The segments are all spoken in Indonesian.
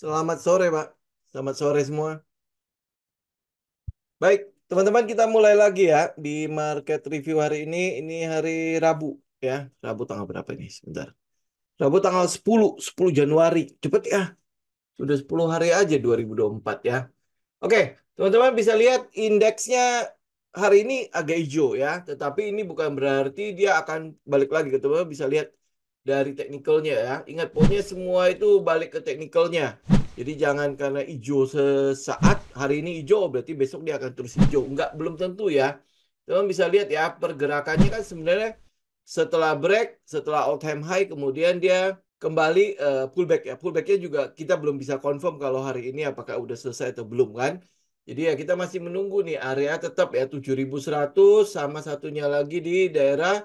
Selamat sore, Pak. Selamat sore semua. Baik, teman-teman kita mulai lagi ya di market review hari ini. Ini hari Rabu ya. Rabu tanggal berapa ini? Sebentar. Rabu tanggal 10, 10 Januari. Cepet ya. Sudah 10 hari aja 2024 ya. Oke, teman-teman bisa lihat indeksnya hari ini agak hijau ya. Tetapi ini bukan berarti dia akan balik lagi. Teman-teman bisa lihat dari teknikalnya ya. Ingat pokoknya semua itu balik ke teknikalnya. Jadi jangan karena hijau sesaat hari ini hijau berarti besok dia akan terus hijau. Enggak belum tentu ya. Teman bisa lihat ya pergerakannya kan sebenarnya setelah break, setelah all time high kemudian dia kembali uh, pullback ya. Pullbacknya juga kita belum bisa confirm kalau hari ini apakah udah selesai atau belum kan. Jadi ya kita masih menunggu nih area tetap ya 7100 sama satunya lagi di daerah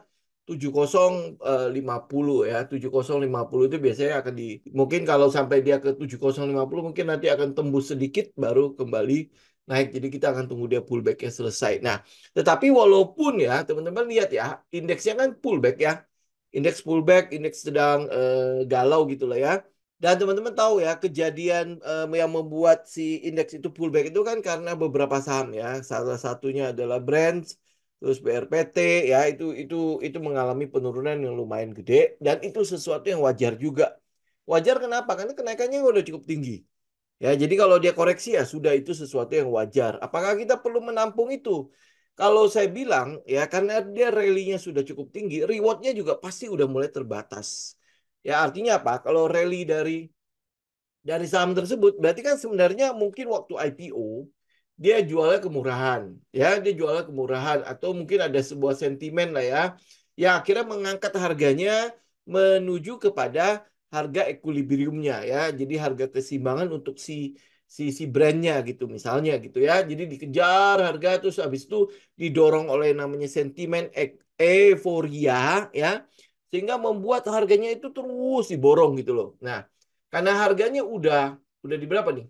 7050 eh, ya. 7050 itu biasanya akan di mungkin kalau sampai dia ke 7050 mungkin nanti akan tembus sedikit baru kembali naik. Jadi kita akan tunggu dia pullbacknya selesai. Nah, tetapi walaupun ya teman-teman lihat ya, indeksnya kan pullback ya. Indeks pullback, indeks sedang eh, galau gitu lah ya. Dan teman-teman tahu ya kejadian eh, yang membuat si indeks itu pullback itu kan karena beberapa saham ya. Salah satunya adalah Brands, terus BRPT ya itu itu itu mengalami penurunan yang lumayan gede dan itu sesuatu yang wajar juga. Wajar kenapa? Karena kenaikannya udah cukup tinggi. Ya, jadi kalau dia koreksi ya sudah itu sesuatu yang wajar. Apakah kita perlu menampung itu? Kalau saya bilang ya karena dia rally-nya sudah cukup tinggi, rewardnya juga pasti udah mulai terbatas. Ya artinya apa? Kalau rally dari dari saham tersebut berarti kan sebenarnya mungkin waktu IPO dia jualnya kemurahan ya dia jualnya kemurahan atau mungkin ada sebuah sentimen lah ya yang akhirnya mengangkat harganya menuju kepada harga equilibriumnya ya jadi harga keseimbangan untuk si si si brandnya gitu misalnya gitu ya jadi dikejar harga terus habis itu didorong oleh namanya sentimen ek euforia ya sehingga membuat harganya itu terus diborong gitu loh nah karena harganya udah udah di berapa nih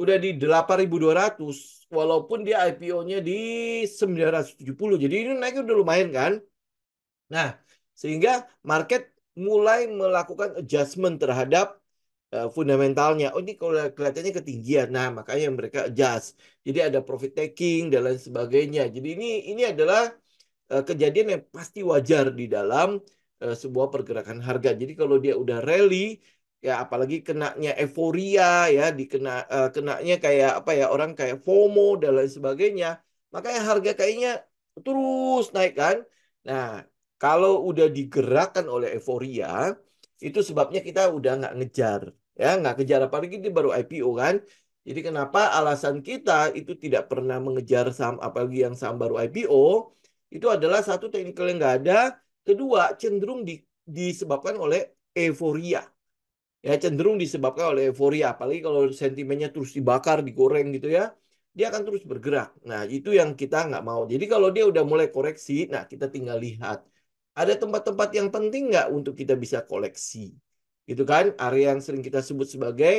udah di 8.200 walaupun dia IPO-nya di 970. Jadi ini naik udah lumayan kan? Nah, sehingga market mulai melakukan adjustment terhadap eh, fundamentalnya. Oh ini kalau kelihatannya ketinggian. Nah, makanya mereka adjust. Jadi ada profit taking dan lain sebagainya. Jadi ini ini adalah eh, kejadian yang pasti wajar di dalam eh, sebuah pergerakan harga. Jadi kalau dia udah rally ya apalagi kenaknya euforia ya dikena uh, eh, kenaknya kayak apa ya orang kayak FOMO dan lain sebagainya makanya harga kayaknya terus naik kan nah kalau udah digerakkan oleh euforia itu sebabnya kita udah nggak ngejar ya nggak kejar apalagi ini baru IPO kan jadi kenapa alasan kita itu tidak pernah mengejar saham apalagi yang saham baru IPO itu adalah satu teknikal yang nggak ada kedua cenderung di, disebabkan oleh euforia ya cenderung disebabkan oleh euforia apalagi kalau sentimennya terus dibakar digoreng gitu ya dia akan terus bergerak nah itu yang kita nggak mau jadi kalau dia udah mulai koreksi nah kita tinggal lihat ada tempat-tempat yang penting nggak untuk kita bisa koleksi gitu kan area yang sering kita sebut sebagai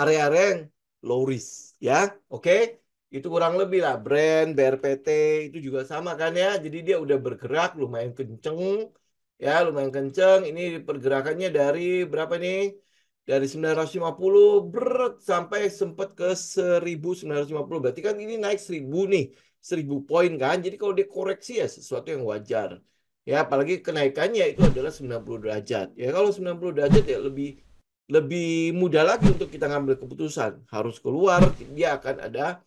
area-area yang low risk ya oke okay? itu kurang lebih lah brand BRPT itu juga sama kan ya jadi dia udah bergerak lumayan kenceng ya lumayan kenceng ini pergerakannya dari berapa nih dari 950 berat sampai sempat ke 1950 berarti kan ini naik 1000 nih 1000 poin kan jadi kalau dia koreksi ya sesuatu yang wajar ya apalagi kenaikannya itu adalah 90 derajat ya kalau 90 derajat ya lebih lebih mudah lagi untuk kita ngambil keputusan harus keluar dia akan ada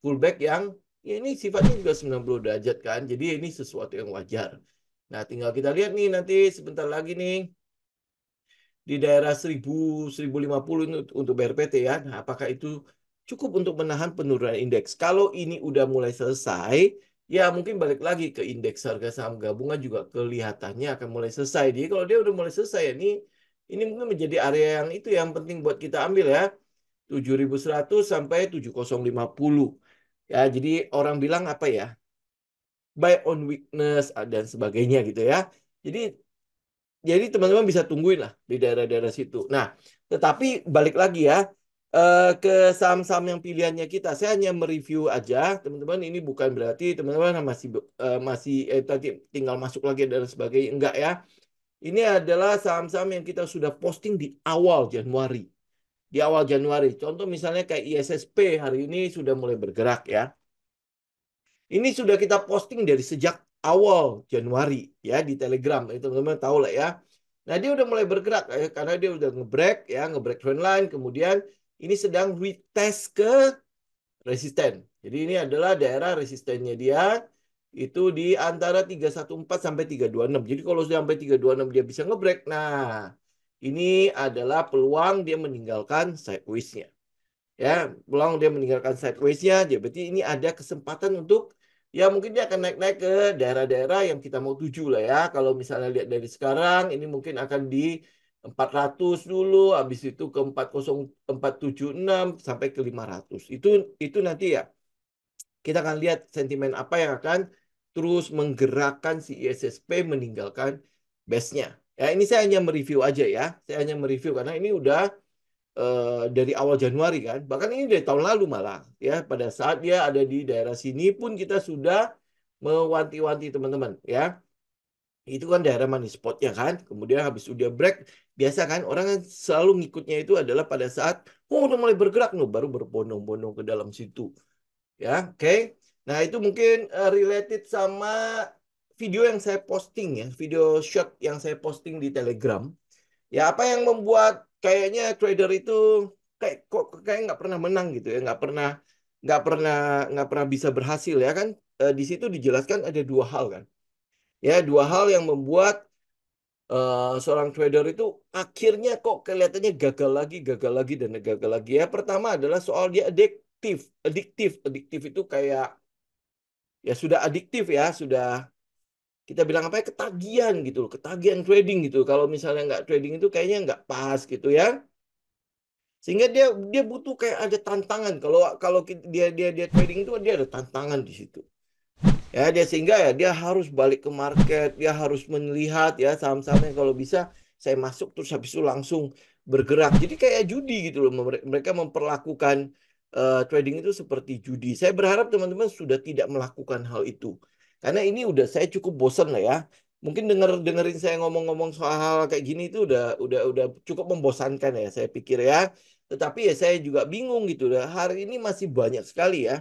pullback yang ya ini sifatnya juga 90 derajat kan jadi ini sesuatu yang wajar Nah, tinggal kita lihat nih nanti sebentar lagi nih di daerah 1000 1050 ini untuk BRPT ya. Nah, apakah itu cukup untuk menahan penurunan indeks? Kalau ini udah mulai selesai, ya mungkin balik lagi ke indeks harga saham gabungan juga kelihatannya akan mulai selesai. Jadi kalau dia udah mulai selesai ya ini ini mungkin menjadi area yang itu yang penting buat kita ambil ya. 7100 sampai 7050. Ya, jadi orang bilang apa ya? by on weakness ah, dan sebagainya gitu ya. Jadi jadi teman-teman bisa tungguin lah di daerah-daerah situ. Nah, tetapi balik lagi ya eh, ke saham-saham yang pilihannya kita. Saya hanya mereview aja, teman-teman. Ini bukan berarti teman-teman masih eh, masih eh, tadi tinggal masuk lagi dan sebagainya. Enggak ya. Ini adalah saham-saham yang kita sudah posting di awal Januari. Di awal Januari. Contoh misalnya kayak ISSP hari ini sudah mulai bergerak ya. Ini sudah kita posting dari sejak awal Januari ya di Telegram. Itu teman-teman tahu lah ya. Nah, dia udah mulai bergerak ya, karena dia udah ngebreak ya, ngebreak trendline kemudian ini sedang retest ke resisten. Jadi ini adalah daerah resistennya dia itu di antara 314 sampai 326. Jadi kalau sudah sampai 326 dia bisa ngebreak. Nah, ini adalah peluang dia meninggalkan sideways-nya. Ya, peluang dia meninggalkan sideways-nya, Jadi berarti ini ada kesempatan untuk ya mungkin dia akan naik-naik ke daerah-daerah yang kita mau tuju lah ya. Kalau misalnya lihat dari sekarang, ini mungkin akan di 400 dulu, habis itu ke 40476 sampai ke 500. Itu itu nanti ya kita akan lihat sentimen apa yang akan terus menggerakkan si ISSP meninggalkan base-nya. Ya, ini saya hanya mereview aja ya. Saya hanya mereview karena ini udah Eh, dari awal Januari kan, bahkan ini dari tahun lalu malah ya pada saat dia ada di daerah sini pun kita sudah mewanti-wanti teman-teman ya itu kan daerah money spotnya kan kemudian habis udah break biasa kan orang yang selalu ngikutnya itu adalah pada saat oh udah mulai bergerak loh baru berbondong-bondong ke dalam situ ya oke okay? nah itu mungkin eh, related sama video yang saya posting ya video shot yang saya posting di telegram Ya apa yang membuat kayaknya trader itu kayak kok kayak nggak pernah menang gitu ya, nggak pernah nggak pernah nggak pernah bisa berhasil ya kan? E, di situ dijelaskan ada dua hal kan. Ya dua hal yang membuat Uh, seorang trader itu akhirnya kok kelihatannya gagal lagi, gagal lagi dan gagal lagi. Ya pertama adalah soal dia adiktif, adiktif, adiktif itu kayak ya sudah adiktif ya, sudah kita bilang apa ya ketagihan gitu loh, ketagihan trading gitu. Kalau misalnya nggak trading itu kayaknya nggak pas gitu ya. Sehingga dia dia butuh kayak ada tantangan. Kalau kalau dia dia dia trading itu dia ada tantangan di situ. Ya, dia sehingga ya dia harus balik ke market, dia harus melihat ya saham-sahamnya kalau bisa saya masuk terus habis itu langsung bergerak. Jadi kayak judi gitu loh mereka memperlakukan uh, trading itu seperti judi. Saya berharap teman-teman sudah tidak melakukan hal itu. Karena ini udah saya cukup bosen lah ya. Mungkin denger dengerin saya ngomong-ngomong soal hal, kayak gini itu udah udah udah cukup membosankan ya saya pikir ya. Tetapi ya saya juga bingung gitu. Lah. Hari ini masih banyak sekali ya.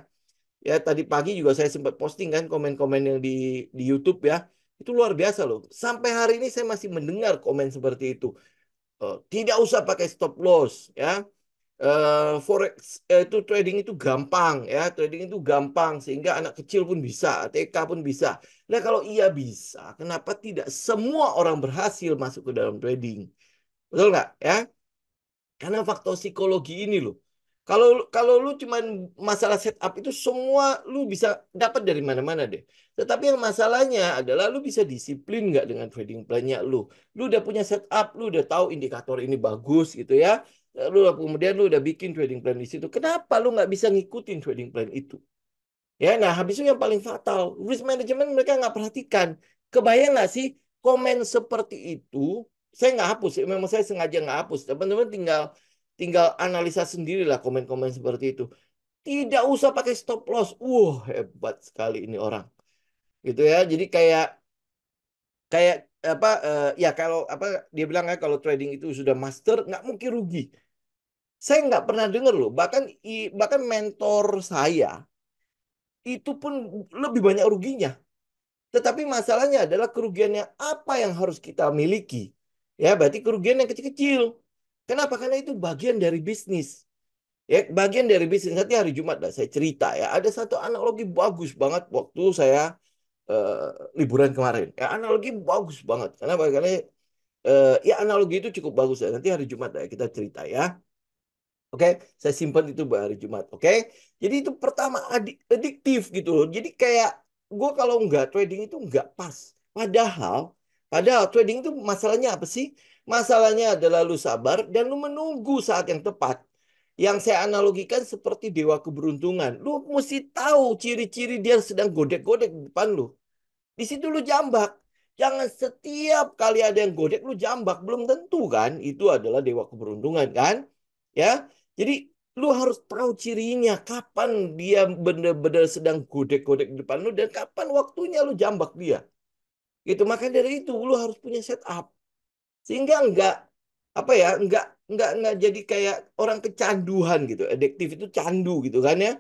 Ya tadi pagi juga saya sempat posting kan komen-komen yang di di YouTube ya. Itu luar biasa loh. Sampai hari ini saya masih mendengar komen seperti itu. Eh, tidak usah pakai stop loss ya uh, forex eh, itu trading itu gampang ya trading itu gampang sehingga anak kecil pun bisa TK pun bisa nah kalau ia bisa kenapa tidak semua orang berhasil masuk ke dalam trading betul nggak ya karena faktor psikologi ini loh kalau kalau lu cuman masalah setup itu semua lu bisa dapat dari mana-mana deh. Tetapi yang masalahnya adalah lu bisa disiplin nggak dengan trading plan-nya lu. Lu udah punya setup, lu udah tahu indikator ini bagus gitu ya. Lalu ya, kemudian lu udah bikin trading plan di situ. Kenapa lu nggak bisa ngikutin trading plan itu? Ya, nah habis itu yang paling fatal, risk management mereka nggak perhatikan. Kebayang nggak sih komen seperti itu? Saya nggak hapus, memang saya sengaja nggak hapus. Teman-teman tinggal tinggal analisa lah komen-komen seperti itu. Tidak usah pakai stop loss. Wah, uh, hebat sekali ini orang. Gitu ya. Jadi kayak kayak apa uh, ya kalau apa dia bilang ya kalau trading itu sudah master nggak mungkin rugi saya nggak pernah dengar loh, bahkan bahkan mentor saya itu pun lebih banyak ruginya. Tetapi masalahnya adalah kerugiannya apa yang harus kita miliki. Ya, berarti kerugian yang kecil-kecil. Kenapa? Karena itu bagian dari bisnis. Ya, bagian dari bisnis nanti hari Jumat lah saya cerita ya. Ada satu analogi bagus banget waktu saya uh, liburan kemarin. Ya, analogi bagus banget. Karena bagaimana uh, eh, ya analogi itu cukup bagus ya. Nanti hari Jumat lah ya kita cerita ya. Oke, okay? saya simpan itu buat hari Jumat. Oke, okay? jadi itu pertama adik adiktif gitu loh. Jadi kayak gue kalau nggak trading itu nggak pas. Padahal, padahal trading itu masalahnya apa sih? Masalahnya adalah lu sabar dan lu menunggu saat yang tepat. Yang saya analogikan seperti dewa keberuntungan. Lu mesti tahu ciri-ciri dia sedang godek-godek di depan lu. Di situ lu jambak. Jangan setiap kali ada yang godek lu jambak. Belum tentu kan. Itu adalah dewa keberuntungan kan. Ya, jadi lu harus tahu cirinya kapan dia benar-benar sedang godek-godek di depan lu dan kapan waktunya lu jambak dia. Gitu maka dari itu lu harus punya setup sehingga enggak apa ya enggak enggak enggak jadi kayak orang kecanduan gitu. Adiktif itu candu gitu kan ya.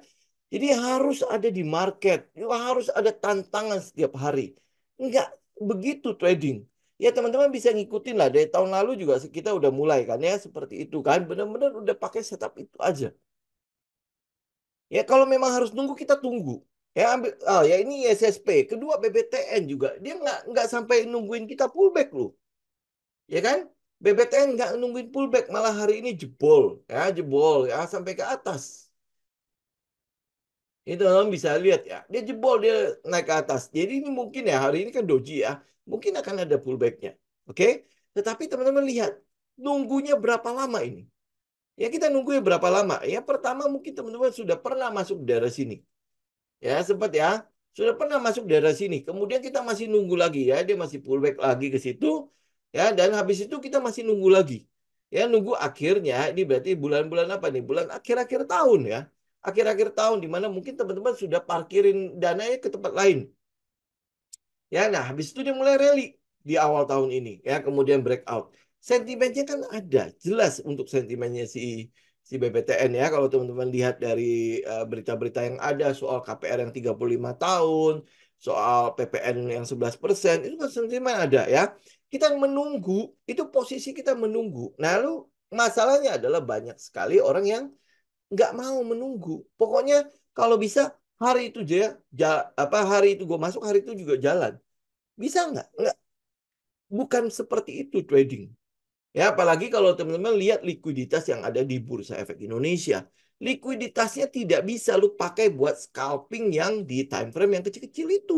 Jadi harus ada di market, harus ada tantangan setiap hari. Enggak begitu trading ya teman-teman bisa ngikutin lah dari tahun lalu juga kita udah mulai kan ya seperti itu kan benar-benar udah pakai setup itu aja ya kalau memang harus nunggu kita tunggu ya ambil oh ya ini SSP kedua BBTN juga dia nggak nggak sampai nungguin kita pullback loh ya kan BBTN nggak nungguin pullback malah hari ini jebol ya jebol ya sampai ke atas itu teman teman bisa lihat ya dia jebol dia naik ke atas jadi ini mungkin ya hari ini kan doji ya mungkin akan ada pullbacknya. Oke? Okay? Tetapi teman-teman lihat, nunggunya berapa lama ini? Ya kita nunggu ya berapa lama? Ya pertama mungkin teman-teman sudah pernah masuk daerah sini. Ya sempat ya. Sudah pernah masuk daerah sini. Kemudian kita masih nunggu lagi ya. Dia masih pullback lagi ke situ. Ya dan habis itu kita masih nunggu lagi. Ya nunggu akhirnya. Ini berarti bulan-bulan apa nih? Bulan akhir-akhir tahun ya akhir-akhir tahun dimana mungkin teman-teman sudah parkirin dananya ke tempat lain. Ya, nah habis itu dia mulai rally di awal tahun ini ya, kemudian breakout. Sentimennya kan ada, jelas untuk sentimennya si si BPTN ya kalau teman-teman lihat dari eh, berita-berita uh, yang ada soal KPR yang 35 tahun, soal PPN yang 11 persen itu kan sentimen ada ya. Kita menunggu itu posisi kita menunggu. Nah, lalu masalahnya adalah banyak sekali orang yang nggak mau menunggu. Pokoknya kalau bisa hari itu aja ja, apa hari itu gue masuk hari itu juga jalan bisa nggak nggak bukan seperti itu trading ya apalagi kalau teman-teman lihat likuiditas yang ada di bursa efek Indonesia likuiditasnya tidak bisa lu pakai buat scalping yang di time frame yang kecil-kecil itu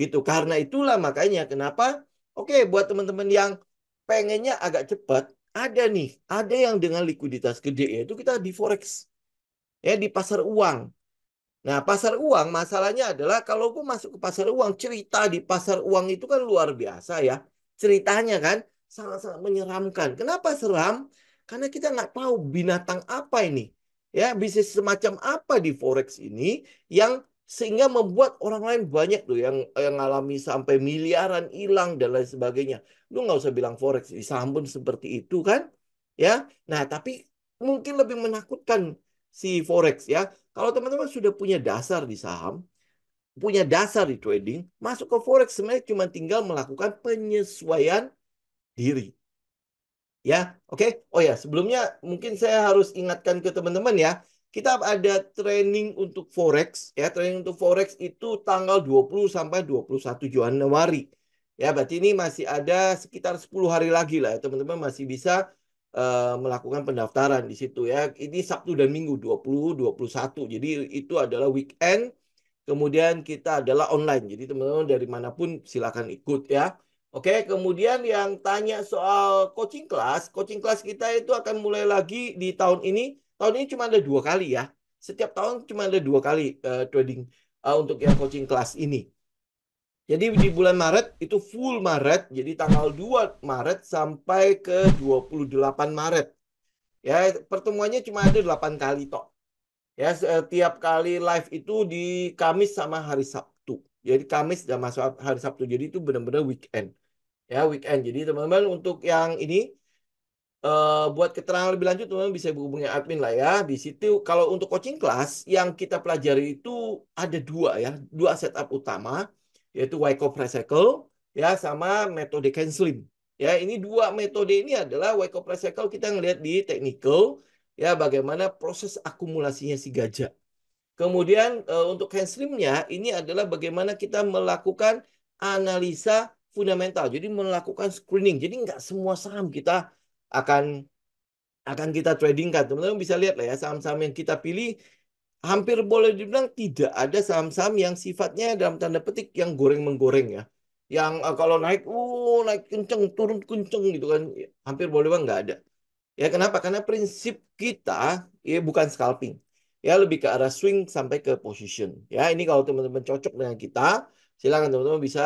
gitu karena itulah makanya kenapa oke buat teman-teman yang pengennya agak cepat ada nih ada yang dengan likuiditas gede yaitu kita di forex ya di pasar uang Nah, pasar uang masalahnya adalah kalau gue masuk ke pasar uang, cerita di pasar uang itu kan luar biasa ya. Ceritanya kan sangat-sangat menyeramkan. Kenapa seram? Karena kita nggak tahu binatang apa ini. Ya, bisnis semacam apa di forex ini yang sehingga membuat orang lain banyak tuh yang yang alami sampai miliaran hilang dan lain sebagainya. Lu nggak usah bilang forex di saham pun seperti itu kan, ya. Nah tapi mungkin lebih menakutkan si forex ya. Kalau teman-teman sudah punya dasar di saham, punya dasar di trading, masuk ke forex sebenarnya cuma tinggal melakukan penyesuaian diri. Ya, oke. Okay? Oh ya, sebelumnya mungkin saya harus ingatkan ke teman-teman ya, kita ada training untuk forex ya, training untuk forex itu tanggal 20 sampai 21 Januari. Ya, berarti ini masih ada sekitar 10 hari lagi lah ya, teman-teman masih bisa Eh, melakukan pendaftaran di situ ya. Ini Sabtu dan Minggu 20, 21. Jadi itu adalah weekend. Kemudian kita adalah online. Jadi teman-teman dari manapun silakan ikut ya. Oke, kemudian yang tanya soal coaching class, coaching class kita itu akan mulai lagi di tahun ini. Tahun ini cuma ada dua kali ya. Setiap tahun cuma ada dua kali uh, trading uh, untuk yang coaching class ini. Jadi di bulan Maret itu full Maret, jadi tanggal 2 Maret sampai ke 28 Maret. Ya, pertemuannya cuma ada 8 kali tok. Ya, setiap eh, kali live itu di Kamis sama hari Sabtu. Jadi Kamis dan masuk hari Sabtu. Jadi itu benar-benar weekend. Ya, weekend. Jadi teman-teman untuk yang ini Uh, buat keterangan lebih lanjut teman-teman bisa hubungi admin lah ya di situ kalau untuk coaching class yang kita pelajari itu ada dua ya dua setup utama yaitu Wyckoff Recycle ya sama metode canceling. Ya, ini dua metode ini adalah Wyckoff Recycle kita ngelihat di technical ya bagaimana proses akumulasinya si gajah. Kemudian e, untuk canceling-nya ini adalah bagaimana kita melakukan analisa fundamental. Jadi melakukan screening. Jadi nggak semua saham kita akan akan kita tradingkan. Teman-teman bisa lihat lah ya saham-saham yang kita pilih hampir boleh dibilang tidak ada saham-saham yang sifatnya dalam tanda petik yang goreng menggoreng ya. Yang uh, kalau naik, uh naik kenceng, turun kenceng gitu kan, ya, hampir boleh bang nggak ada. Ya kenapa? Karena prinsip kita ya bukan scalping, ya lebih ke arah swing sampai ke position. Ya ini kalau teman-teman cocok dengan kita, silakan teman-teman bisa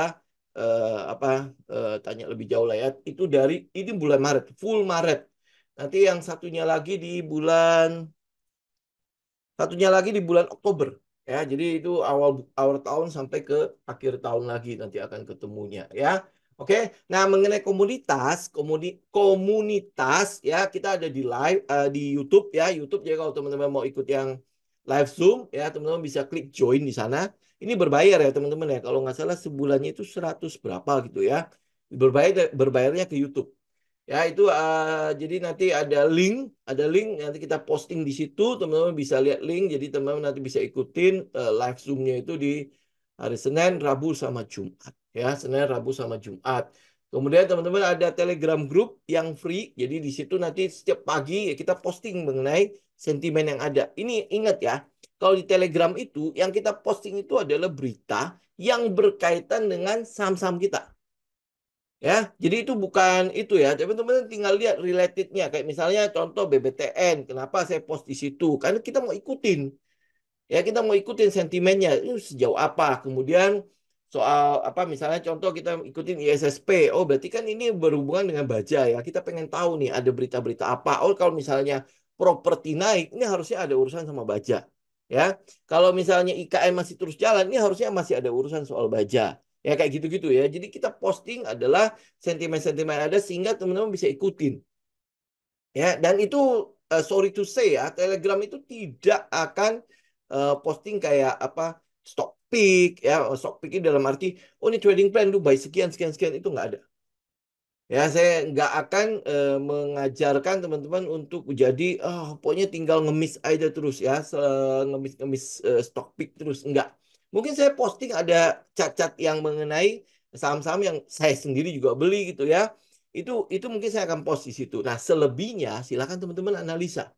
uh, apa uh, tanya lebih jauh lah ya. Itu dari ini bulan Maret, full Maret. Nanti yang satunya lagi di bulan Satunya lagi di bulan Oktober. Ya, jadi itu awal awal tahun sampai ke akhir tahun lagi nanti akan ketemunya ya. Oke. Nah, mengenai komunitas, komuni, komunitas ya kita ada di live uh, di YouTube ya, YouTube jadi kalau teman-teman mau ikut yang live Zoom ya, teman-teman bisa klik join di sana. Ini berbayar ya, teman-teman ya. Kalau nggak salah sebulannya itu 100 berapa gitu ya. Berbayar berbayarnya ke YouTube Ya itu uh, jadi nanti ada link, ada link nanti kita posting di situ, teman-teman bisa lihat link. Jadi teman-teman nanti bisa ikutin uh, live zoomnya itu di hari Senin, Rabu sama Jumat. Ya Senin, Rabu sama Jumat. Kemudian teman-teman ada Telegram group yang free. Jadi di situ nanti setiap pagi ya kita posting mengenai sentimen yang ada. Ini ingat ya, kalau di Telegram itu yang kita posting itu adalah berita yang berkaitan dengan saham-saham kita. Ya, jadi itu bukan itu ya. Tapi Teman-teman tinggal lihat relatednya. Kayak misalnya contoh BBTN, kenapa saya post di situ? Karena kita mau ikutin. Ya, kita mau ikutin sentimennya. itu sejauh apa? Kemudian soal apa misalnya contoh kita ikutin ISSP. Oh, berarti kan ini berhubungan dengan baja ya. Kita pengen tahu nih ada berita-berita apa. Oh, kalau misalnya properti naik, ini harusnya ada urusan sama baja. Ya, kalau misalnya IKN masih terus jalan, ini harusnya masih ada urusan soal baja Ya kayak gitu-gitu ya. Jadi kita posting adalah sentimen-sentimen ada sehingga teman-teman bisa ikutin. Ya, dan itu uh, sorry to say ya, Telegram itu tidak akan uh, posting kayak apa stock pick ya, stock pick itu dalam arti oh ini trading plan lu buy sekian sekian sekian itu nggak ada. Ya, saya nggak akan uh, mengajarkan teman-teman untuk jadi oh, pokoknya tinggal ngemis aja terus ya, ngemis-ngemis uh, stock pick terus enggak Mungkin saya posting ada cacat yang mengenai saham-saham yang saya sendiri juga beli gitu ya. Itu itu mungkin saya akan post di situ. Nah, selebihnya silakan teman-teman analisa.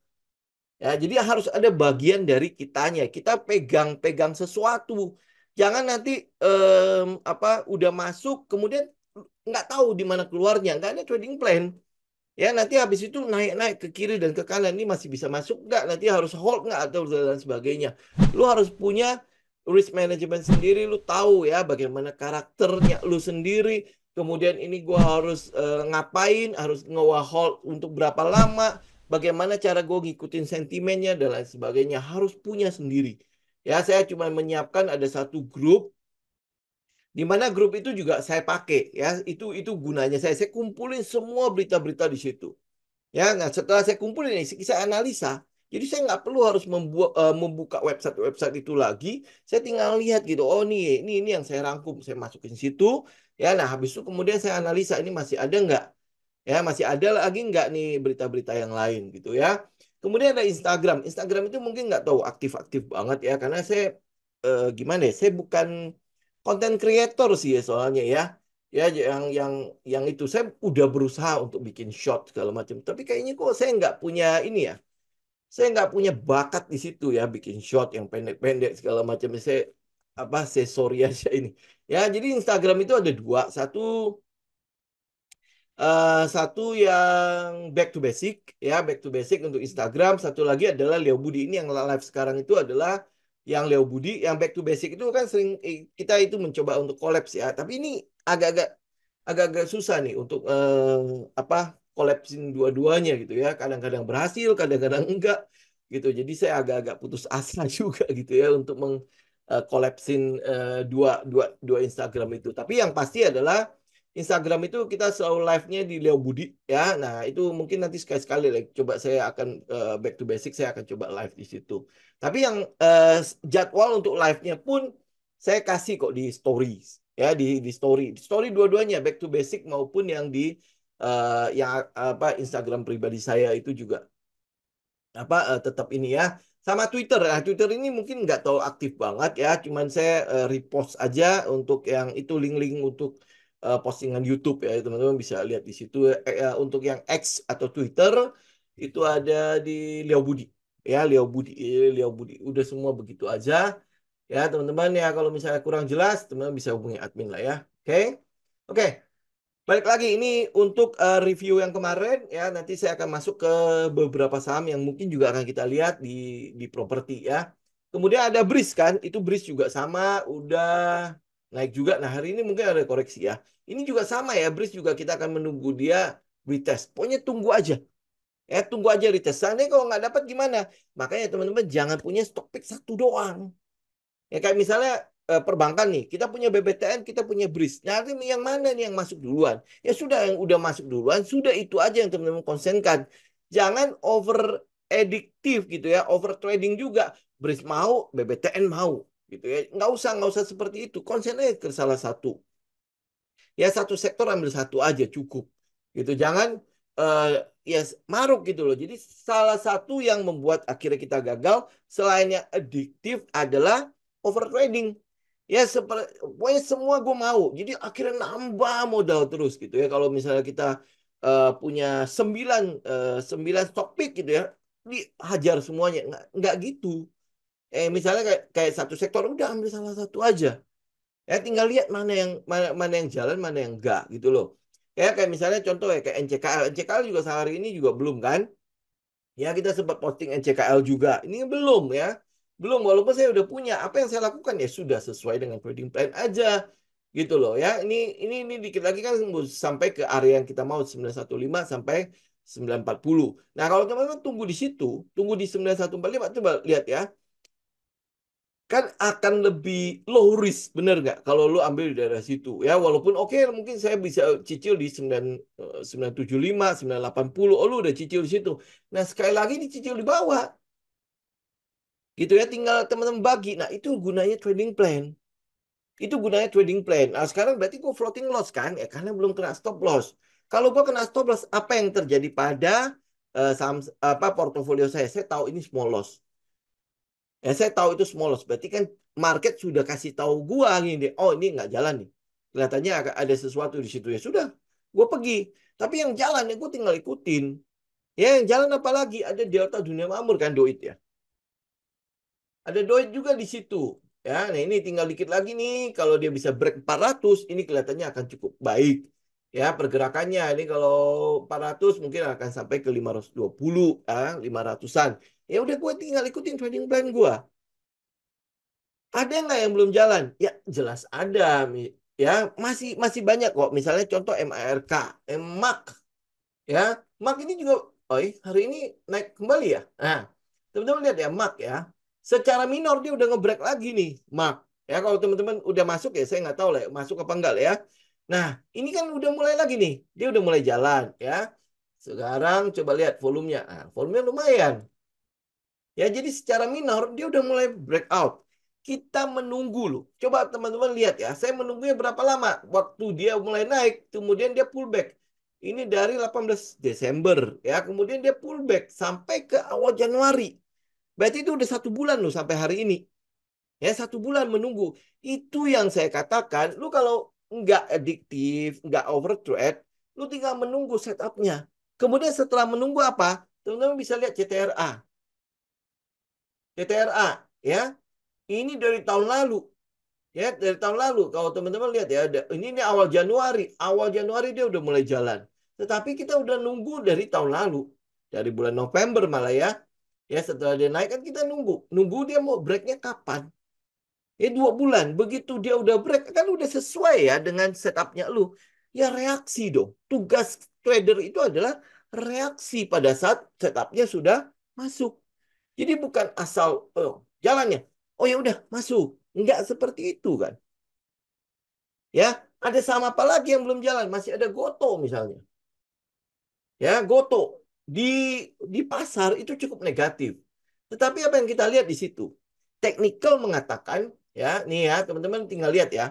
Ya, jadi harus ada bagian dari kitanya. Kita pegang-pegang sesuatu. Jangan nanti um, apa udah masuk kemudian nggak tahu di mana keluarnya, nggak ada trading plan. Ya nanti habis itu naik-naik ke kiri dan ke kanan ini masih bisa masuk nggak? Nanti harus hold nggak atau dan sebagainya. Lu harus punya risk management sendiri lu tahu ya bagaimana karakternya lu sendiri kemudian ini gue harus uh, ngapain, harus ngewahol untuk berapa lama, bagaimana cara gue ngikutin sentimennya dan lain sebagainya harus punya sendiri. Ya saya cuma menyiapkan ada satu grup di mana grup itu juga saya pakai ya itu itu gunanya saya saya kumpulin semua berita-berita di situ ya nah setelah saya kumpulin ini saya analisa jadi saya nggak perlu harus membuat uh, eh, membuka website-website itu lagi. Saya tinggal lihat gitu. Oh nih, ini ini yang saya rangkum, saya masukin situ. Ya, nah habis itu kemudian saya analisa ini masih ada nggak? Ya, masih ada lagi nggak nih berita-berita yang lain gitu ya. Kemudian ada Instagram. Instagram itu mungkin nggak tahu aktif-aktif banget ya, karena saya uh, gimana ya? Saya bukan konten creator sih ya soalnya ya ya yang yang yang itu saya udah berusaha untuk bikin shot segala macam tapi kayaknya kok saya nggak punya ini ya saya nggak punya bakat di situ ya bikin shot yang pendek-pendek segala macam saya apa sesori saya ini ya jadi Instagram itu ada dua satu uh, satu yang back to basic ya back to basic untuk Instagram satu lagi adalah Leo Budi ini yang live sekarang itu adalah yang Leo Budi yang back to basic itu kan sering eh, kita itu mencoba untuk kolaps ya tapi ini agak-agak agak-agak susah nih untuk uh, apa kolapsin dua-duanya gitu ya. Kadang-kadang berhasil, kadang-kadang enggak gitu. Jadi saya agak-agak putus asa juga gitu ya untuk mengkolapsin eh, kolapsin eh, dua dua dua Instagram itu. Tapi yang pasti adalah Instagram itu kita selalu live-nya di Leo Budi ya. Nah, itu mungkin nanti sekali-sekali like, coba saya akan uh, back to basic saya akan coba live di situ. Tapi yang uh, jadwal untuk live-nya pun saya kasih kok di stories ya di di story. story dua-duanya back to basic maupun yang di uh, yang apa Instagram pribadi saya itu juga apa uh, tetap ini ya sama Twitter nah Twitter ini mungkin nggak tahu aktif banget ya cuman saya uh, repost aja untuk yang itu link-link untuk uh, postingan YouTube ya teman-teman bisa lihat di situ eh, untuk yang X atau Twitter itu ada di Leo Budi ya Leo Budi Leo Budi udah semua begitu aja ya teman-teman ya kalau misalnya kurang jelas teman-teman bisa hubungi admin lah ya oke okay? oke okay. Balik lagi ini untuk uh, review yang kemarin ya nanti saya akan masuk ke beberapa saham yang mungkin juga akan kita lihat di di properti ya. Kemudian ada BRIS kan, itu BRIS juga sama udah naik juga. Nah, hari ini mungkin ada koreksi ya. Ini juga sama ya, BRIS juga kita akan menunggu dia retest. Pokoknya tunggu aja. Ya, tunggu aja retest. Seandainya kalau nggak dapat gimana? Makanya teman-teman jangan punya stok pick satu doang. Ya kayak misalnya Eh, perbankan nih, kita punya BBTN, kita punya BRIS. Nah, yang mana nih yang masuk duluan? Ya sudah yang udah masuk duluan, sudah itu aja yang teman-teman konsenkan. Jangan over ediktif gitu ya, over trading juga. BRIS mau, BBTN mau gitu ya. Nggak usah, nggak usah seperti itu. Konsen aja ke salah satu. Ya satu sektor ambil satu aja cukup. Gitu. Jangan uh, ya maruk gitu loh. Jadi salah satu yang membuat akhirnya kita gagal selainnya yang adiktif adalah over trading Ya seperti pokoknya semua gue mau. Jadi akhirnya nambah modal terus gitu ya. Kalau misalnya kita uh, punya sembilan uh, sembilan topik gitu ya, dihajar semuanya. Nggak, nggak gitu. Eh misalnya kayak, kayak satu sektor udah ambil salah satu aja. Ya tinggal lihat mana yang mana, mana yang jalan, mana yang enggak gitu loh. Ya kayak misalnya contoh ya kayak NCKL. NCKL juga sehari ini juga belum kan? Ya kita sempat posting NCKL juga. Ini belum ya belum walaupun saya udah punya apa yang saya lakukan ya sudah sesuai dengan trading plan aja gitu loh ya ini ini ini dikit lagi kan sampai ke area yang kita mau 915 sampai 940 nah kalau teman-teman tunggu di situ tunggu di 9145 coba lihat ya kan akan lebih low risk bener nggak kalau lu ambil di daerah situ ya walaupun oke okay, mungkin saya bisa cicil di 9, 975 980 oh lu udah cicil di situ nah sekali lagi ini cicil di bawah Gitu ya, tinggal teman-teman bagi. Nah, itu gunanya trading plan. Itu gunanya trading plan. Nah, sekarang berarti gue floating loss kan? Ya, karena belum kena stop loss. Kalau gue kena stop loss, apa yang terjadi pada uh, saham, apa portofolio saya? Saya tahu ini small loss. Ya, saya tahu itu small loss. Berarti kan market sudah kasih tahu gue gini. Oh, ini nggak jalan nih. Kelihatannya ada sesuatu di situ. Ya sudah, gue pergi. Tapi yang jalan, ya gue tinggal ikutin. Ya, yang jalan apalagi ada delta dunia mamur kan, doit ya. Ada doid juga di situ. Ya, nah ini tinggal dikit lagi nih. Kalau dia bisa break 400, ini kelihatannya akan cukup baik. Ya, pergerakannya ini kalau 400 mungkin akan sampai ke 520, ya, 500-an. Ya udah gue tinggal ikutin trading plan gue. Ada nggak yang belum jalan? Ya jelas ada. Ya masih masih banyak kok. Misalnya contoh MARK, MAK. Ya, MAK ini juga, oi, hari ini naik kembali ya. Nah, teman-teman lihat ya MAK ya secara minor dia udah ngebreak lagi nih mak ya kalau teman-teman udah masuk ya saya nggak tahu lah masuk apa enggak ya nah ini kan udah mulai lagi nih dia udah mulai jalan ya sekarang coba lihat volumenya nah, volumenya lumayan ya jadi secara minor dia udah mulai breakout kita menunggu loh coba teman-teman lihat ya saya menunggunya berapa lama waktu dia mulai naik kemudian dia pullback ini dari 18 Desember ya kemudian dia pullback sampai ke awal Januari Berarti itu udah satu bulan loh sampai hari ini. Ya satu bulan menunggu. Itu yang saya katakan. Lu kalau nggak addiktif, nggak overtrade, lu tinggal menunggu setupnya. Kemudian setelah menunggu apa? Teman-teman bisa lihat CTRA. CTRA ya. Ini dari tahun lalu. Ya, dari tahun lalu kalau teman-teman lihat ya, ini, ini awal Januari. Awal Januari dia udah mulai jalan. Tetapi kita udah nunggu dari tahun lalu. Dari bulan November malah ya. Ya setelah dia naik kan kita nunggu. Nunggu dia mau breaknya kapan. Ya dua bulan. Begitu dia udah break kan udah sesuai ya dengan setupnya lu. Ya reaksi dong. Tugas trader itu adalah reaksi pada saat setupnya sudah masuk. Jadi bukan asal oh, jalannya. Oh ya udah masuk. Enggak seperti itu kan. Ya, ada sama apa lagi yang belum jalan? Masih ada goto misalnya. Ya, goto di di pasar itu cukup negatif. Tetapi apa yang kita lihat di situ? Technical mengatakan ya, nih ya teman-teman tinggal lihat ya.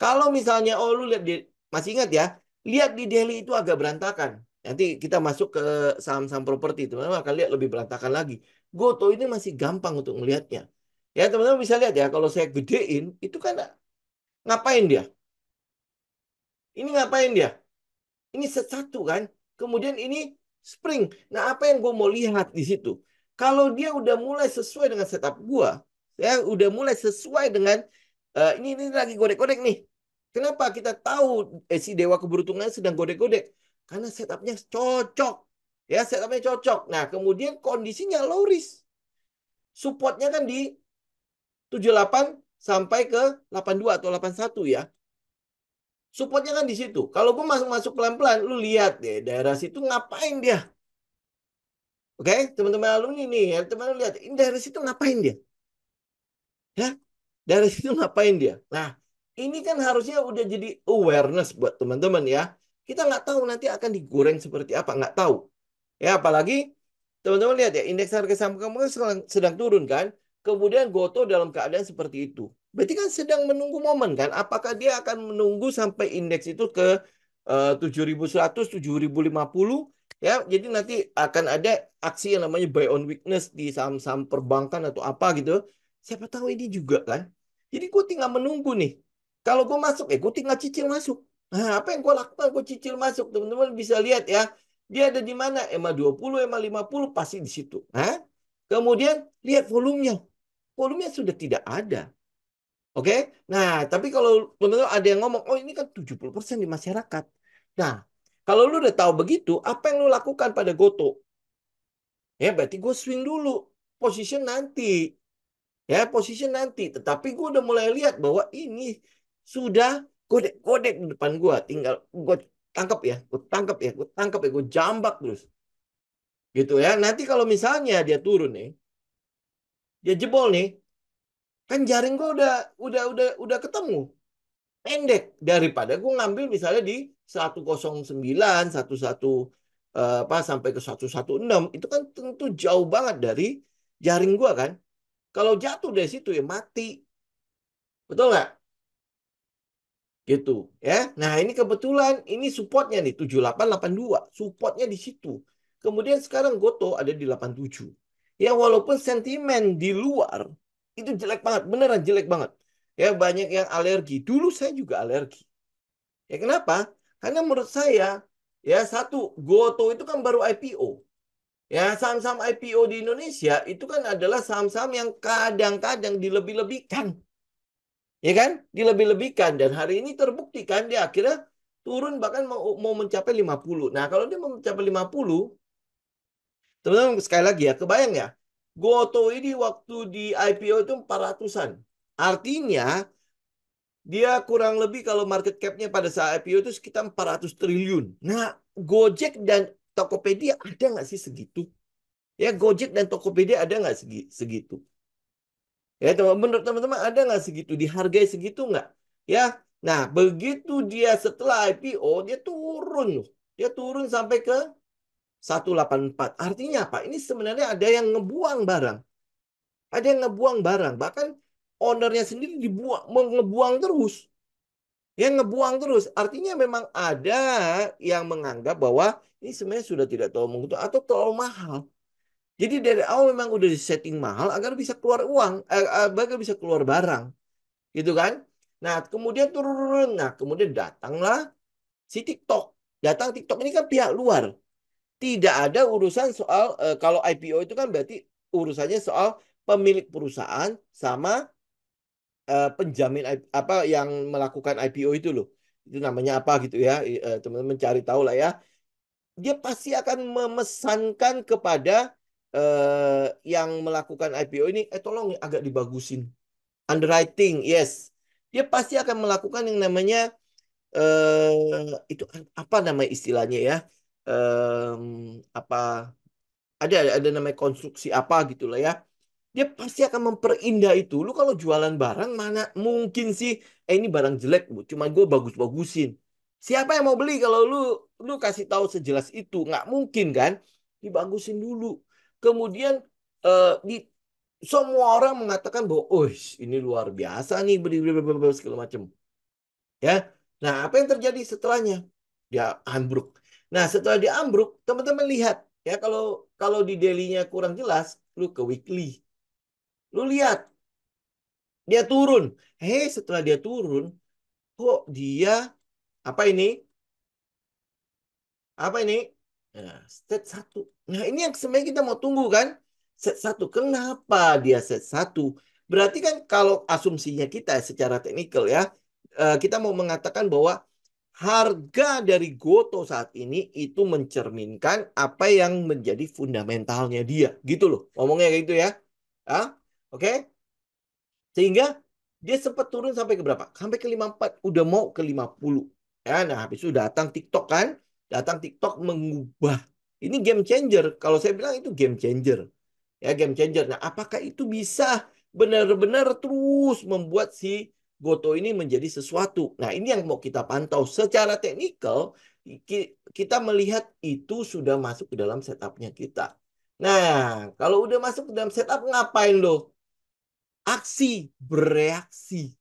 Kalau misalnya oh lu lihat di masih ingat ya, lihat di Delhi itu agak berantakan. Nanti kita masuk ke saham-saham properti, teman-teman akan lihat lebih berantakan lagi. Goto ini masih gampang untuk melihatnya. Ya teman-teman bisa lihat ya, kalau saya gedein itu kan ngapain dia? Ini ngapain dia? Ini satu kan? Kemudian ini spring. Nah, apa yang gue mau lihat di situ? Kalau dia udah mulai sesuai dengan setup gue, ya udah mulai sesuai dengan uh, ini ini lagi godek-godek nih. Kenapa kita tahu eh, si dewa keberuntungan sedang godek-godek? Karena setupnya cocok, ya setupnya cocok. Nah, kemudian kondisinya low risk. Supportnya kan di 78 sampai ke 82 atau 81 ya. Supportnya kan di situ. Kalau gue masuk-masuk pelan-pelan, lu lihat deh daerah situ ngapain dia. Oke, okay? teman-teman alumni nih, ya, teman-teman lihat, ini daerah situ ngapain dia? Ya, daerah situ ngapain dia? Nah, ini kan harusnya udah jadi awareness buat teman-teman ya. Kita nggak tahu nanti akan digoreng seperti apa, nggak tahu. Ya, apalagi teman-teman lihat ya, indeks harga saham kamu kan sedang, sedang turun kan? Kemudian Goto dalam keadaan seperti itu. Berarti kan sedang menunggu momen kan? Apakah dia akan menunggu sampai indeks itu ke uh, 7100, 7050 ya. Jadi nanti akan ada aksi yang namanya buy on weakness di saham-saham perbankan atau apa gitu. Siapa tahu ini juga kan. Jadi gue tinggal menunggu nih. Kalau gue masuk, ya eh, gue tinggal cicil masuk. Nah, apa yang gue lakukan? Gue cicil masuk. Teman-teman bisa lihat ya. Dia ada di mana? EMA 20, EMA 50 pasti di situ. Hah? Kemudian lihat volumenya. Volumenya sudah tidak ada. Oke, okay? nah tapi kalau teman-teman ada yang ngomong, oh ini kan 70% di masyarakat. Nah, kalau lu udah tahu begitu, apa yang lu lakukan pada goto? Ya berarti gue swing dulu, position nanti. Ya position nanti, tetapi gue udah mulai lihat bahwa ini sudah godek-godek di depan gue. Tinggal gue tangkap ya, gue tangkap ya, gue tangkap ya, gue jambak terus. Gitu ya, nanti kalau misalnya dia turun nih, dia jebol nih, Kan jaring gue udah udah udah udah ketemu. Pendek daripada gue ngambil misalnya di 109, 11 eh, apa sampai ke 116 itu kan tentu jauh banget dari jaring gue kan. Kalau jatuh dari situ ya mati. Betul nggak? Gitu ya. Nah ini kebetulan ini supportnya nih 7882. Supportnya di situ. Kemudian sekarang Goto ada di 87. Ya walaupun sentimen di luar itu jelek banget, beneran jelek banget. Ya banyak yang alergi. Dulu saya juga alergi. Ya kenapa? Karena menurut saya ya satu Goto itu kan baru IPO. Ya saham-saham IPO di Indonesia itu kan adalah saham-saham yang kadang-kadang dilebih-lebihkan. Ya kan? Dilebih-lebihkan dan hari ini terbukti kan dia akhirnya turun bahkan mau, mau mencapai 50. Nah, kalau dia mau mencapai 50 teman-teman sekali lagi ya, kebayang ya? Goto ini waktu di IPO itu 400-an. Artinya dia kurang lebih kalau market cap-nya pada saat IPO itu sekitar 400 triliun. Nah, Gojek dan Tokopedia ada nggak sih segitu? Ya, Gojek dan Tokopedia ada nggak segi segitu? Ya, teman menurut teman-teman ada nggak segitu? Dihargai segitu nggak? Ya, nah begitu dia setelah IPO dia turun Dia turun sampai ke 184. Artinya apa? Ini sebenarnya ada yang ngebuang barang. Ada yang ngebuang barang. Bahkan ownernya sendiri dibuang, ngebuang terus. Yang ngebuang terus. Artinya memang ada yang menganggap bahwa ini sebenarnya sudah tidak terlalu menguntung atau terlalu mahal. Jadi dari awal memang udah disetting mahal agar bisa keluar uang, eh, eh, agar bisa keluar barang. Gitu kan? Nah, kemudian turun, nah kemudian datanglah si TikTok. Datang TikTok ini kan pihak luar tidak ada urusan soal e, kalau IPO itu kan berarti urusannya soal pemilik perusahaan sama e, penjamin apa yang melakukan IPO itu loh. Itu namanya apa gitu ya. Eh, teman-teman cari tahu lah ya. Dia pasti akan memesankan kepada yang melakukan IPO ini eh tolong agak dibagusin. Underwriting, yes. Dia pasti akan melakukan yang namanya uh, itu apa nama istilahnya ya? um, apa ada ada namanya konstruksi apa gitulah ya dia pasti akan memperindah itu lu kalau jualan barang mana mungkin sih eh ini barang jelek bu cuma gue bagus bagusin siapa yang mau beli kalau lu lu kasih tahu sejelas itu nggak mungkin kan dibagusin dulu kemudian eh, di semua orang mengatakan bahwa oh ini luar biasa nih beli beli beli segala macam ya nah apa yang terjadi setelahnya dia ambruk Nah, setelah dia ambruk, teman-teman lihat ya kalau kalau di daily kurang jelas, lu ke weekly. Lu lihat dia turun. Hei, eh, setelah dia turun, kok dia apa ini? Apa ini? Nah, set satu. Nah, ini yang sebenarnya kita mau tunggu kan? Set satu. Kenapa dia set satu? Berarti kan kalau asumsinya kita secara teknikal ya, eh, kita mau mengatakan bahwa harga dari Goto saat ini itu mencerminkan apa yang menjadi fundamentalnya dia. Gitu loh. Ngomongnya kayak gitu ya. Ah, Oke? Sehingga dia sempat turun sampai ke berapa? Sampai ke 54, udah mau ke 50. Ya, nah habis itu datang TikTok kan? Datang TikTok mengubah. Ini game changer. Kalau saya bilang itu game changer. Ya, game changer. Nah, apakah itu bisa benar-benar terus membuat si goto ini menjadi sesuatu. Nah, ini yang mau kita pantau. Secara teknikal, kita melihat itu sudah masuk ke dalam setupnya kita. Nah, kalau udah masuk ke dalam setup, ngapain lo? Aksi, bereaksi.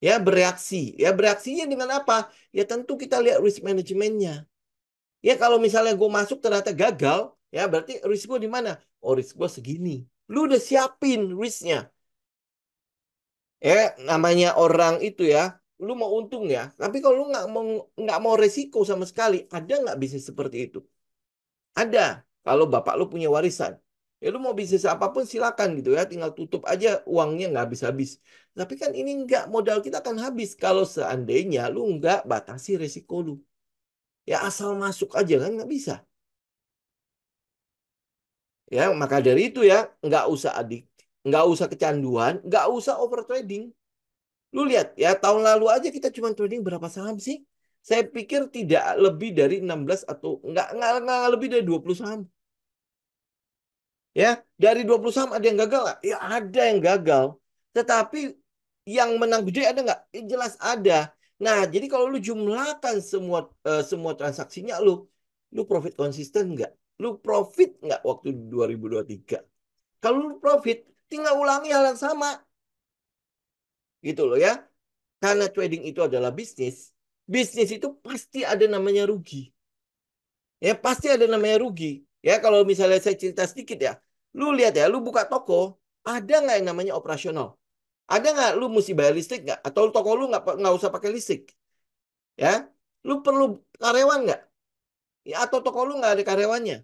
Ya, bereaksi. Ya, bereaksinya dengan apa? Ya, tentu kita lihat risk managementnya. Ya, kalau misalnya gue masuk ternyata gagal, ya berarti risk gue di mana? Oh, risk gue segini. Lu udah siapin risknya ya namanya orang itu ya lu mau untung ya tapi kalau lu nggak mau nggak mau resiko sama sekali ada nggak bisnis seperti itu ada kalau bapak lu punya warisan ya lu mau bisnis apapun silakan gitu ya tinggal tutup aja uangnya nggak habis-habis tapi kan ini nggak modal kita akan habis kalau seandainya lu nggak batasi resiko lu ya asal masuk aja kan nggak bisa ya maka dari itu ya nggak usah adik nggak usah kecanduan, nggak usah over trading. Lu lihat ya, tahun lalu aja kita cuma trading berapa saham sih? Saya pikir tidak lebih dari 16 atau nggak, nggak, nggak lebih dari 20 saham. Ya, dari 20 saham ada yang gagal nggak? Ya ada yang gagal. Tetapi yang menang gede ada nggak? Ya, jelas ada. Nah, jadi kalau lu jumlahkan semua uh, semua transaksinya lu, lu profit konsisten nggak? Lu profit nggak waktu 2023? Kalau lu profit, tinggal ulangi hal yang sama. Gitu loh ya. Karena trading itu adalah bisnis, bisnis itu pasti ada namanya rugi. Ya, pasti ada namanya rugi. Ya, kalau misalnya saya cerita sedikit ya. Lu lihat ya, lu buka toko, ada nggak yang namanya operasional? Ada nggak lu mesti bayar listrik nggak? Atau toko lu nggak nggak usah pakai listrik? Ya, lu perlu karyawan nggak? Ya, atau toko lu nggak ada karyawannya?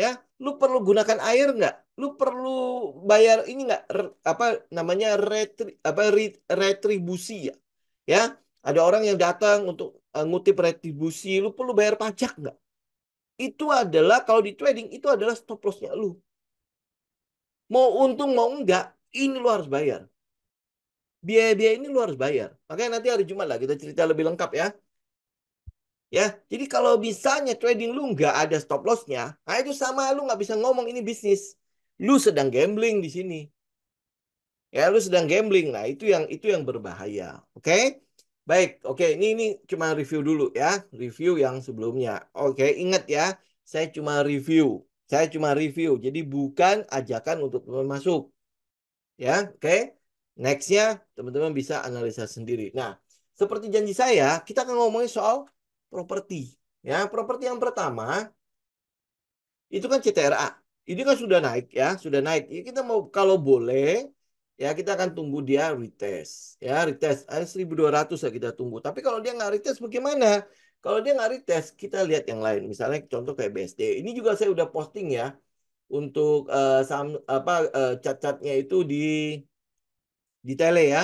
ya lu perlu gunakan air nggak lu perlu bayar ini nggak apa namanya retri, apa retribusi ya ya ada orang yang datang untuk e, ngutip retribusi lu perlu bayar pajak nggak itu adalah kalau di trading itu adalah stop lossnya lu mau untung mau enggak ini lu harus bayar biaya-biaya ini lu harus bayar makanya nanti hari Jumat lah kita cerita lebih lengkap ya Ya, jadi kalau misalnya trading lu nggak ada stop lossnya, nah itu sama lu nggak bisa ngomong ini bisnis. Lu sedang gambling di sini. Ya, lu sedang gambling. Nah, itu yang itu yang berbahaya. Oke? Okay? Baik, oke. Okay. Ini ini cuma review dulu ya, review yang sebelumnya. Oke, okay, ingat ya, saya cuma review. Saya cuma review. Jadi bukan ajakan untuk teman masuk. Ya, oke. Okay? Nextnya teman-teman bisa analisa sendiri. Nah, seperti janji saya, kita akan ngomongin soal properti. Ya, properti yang pertama itu kan CTRA. Ini kan sudah naik ya, sudah naik. Ya, kita mau kalau boleh ya kita akan tunggu dia retest. Ya, retest ada 1200 ya kita tunggu. Tapi kalau dia nggak retest bagaimana? Kalau dia nggak retest, kita lihat yang lain. Misalnya contoh kayak BSD. Ini juga saya udah posting ya untuk uh, sam, apa uh, eh, cat-catnya itu di di tele ya.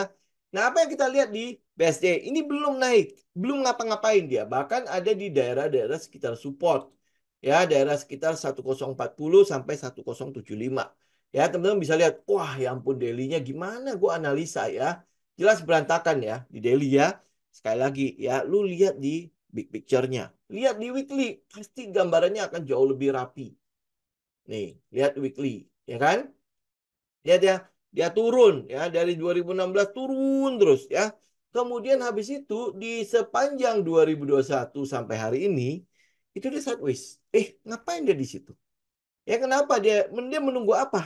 Nah, apa yang kita lihat di BSD ini belum naik, belum ngapa-ngapain dia. Bahkan ada di daerah-daerah sekitar support. Ya, daerah sekitar 1040 sampai 1075. Ya, teman-teman bisa lihat, wah ya ampun daily-nya gimana gue analisa ya. Jelas berantakan ya di daily ya. Sekali lagi ya, lu lihat di big picture-nya. Lihat di weekly, pasti gambarannya akan jauh lebih rapi. Nih, lihat weekly, ya kan? Lihat ya, dia turun ya dari 2016 turun terus ya Kemudian habis itu di sepanjang 2021 sampai hari ini itu dia sideways. Eh, ngapain dia di situ? Ya kenapa dia dia menunggu apa?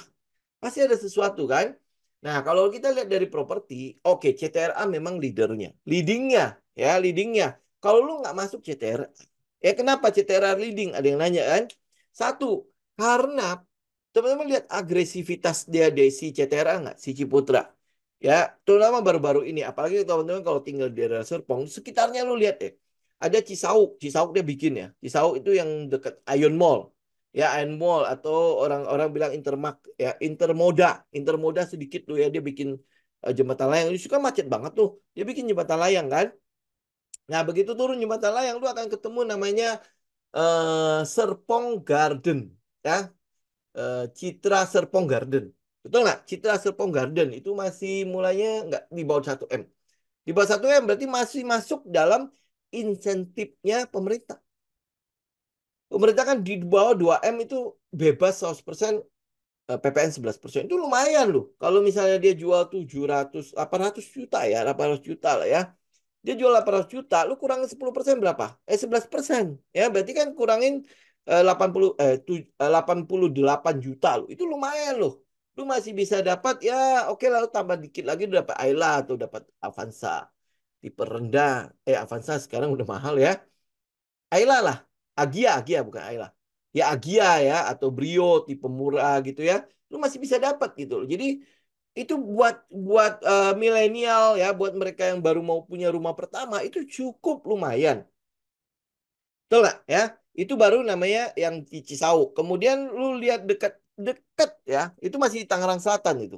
Pasti ada sesuatu kan? Nah, kalau kita lihat dari properti, oke okay, CTRA memang leadernya, leadingnya, ya leadingnya. Kalau lu nggak masuk CTRA, ya kenapa CTRA leading? Ada yang nanya kan? Satu, karena teman-teman lihat agresivitas dia dari si CTRA nggak, si Ciputra. Ya, terutama baru-baru ini. Apalagi teman-teman kalau tinggal di daerah Serpong, sekitarnya lu lihat ya. Ada Cisauk, Cisauk dia bikin ya. Cisauk itu yang dekat Ion Mall. Ya, Ion Mall atau orang-orang bilang Intermak, ya Intermoda. Intermoda sedikit tuh ya dia bikin uh, jembatan layang. itu suka macet banget tuh. Dia bikin jembatan layang kan. Nah, begitu turun jembatan layang lu akan ketemu namanya uh, Serpong Garden, ya. Uh, Citra Serpong Garden. Betul nggak? Citra Serpong Garden itu masih mulainya nggak di bawah 1M. Di bawah 1M berarti masih masuk dalam insentifnya pemerintah. Pemerintah kan di bawah 2M itu bebas 100% PPN 11%. Itu lumayan loh. Kalau misalnya dia jual 700, 800 juta ya, 800 juta lah ya. Dia jual 800 juta, lu kurangin 10% berapa? Eh 11%. Ya, berarti kan kurangin 80 eh 88 eh, eh, juta loh. Itu lumayan loh lu masih bisa dapat ya oke okay, lalu tambah dikit lagi udah dapat Ayla atau dapat Avanza tipe rendah eh Avanza sekarang udah mahal ya Ayla lah Agia Agia bukan Ayla ya Agia ya atau Brio tipe murah gitu ya lu masih bisa dapat gitu loh jadi itu buat buat uh, milenial ya buat mereka yang baru mau punya rumah pertama itu cukup lumayan betul nggak ya itu baru namanya yang di Cisau kemudian lu lihat dekat dekat ya. Itu masih di Tangerang Selatan itu.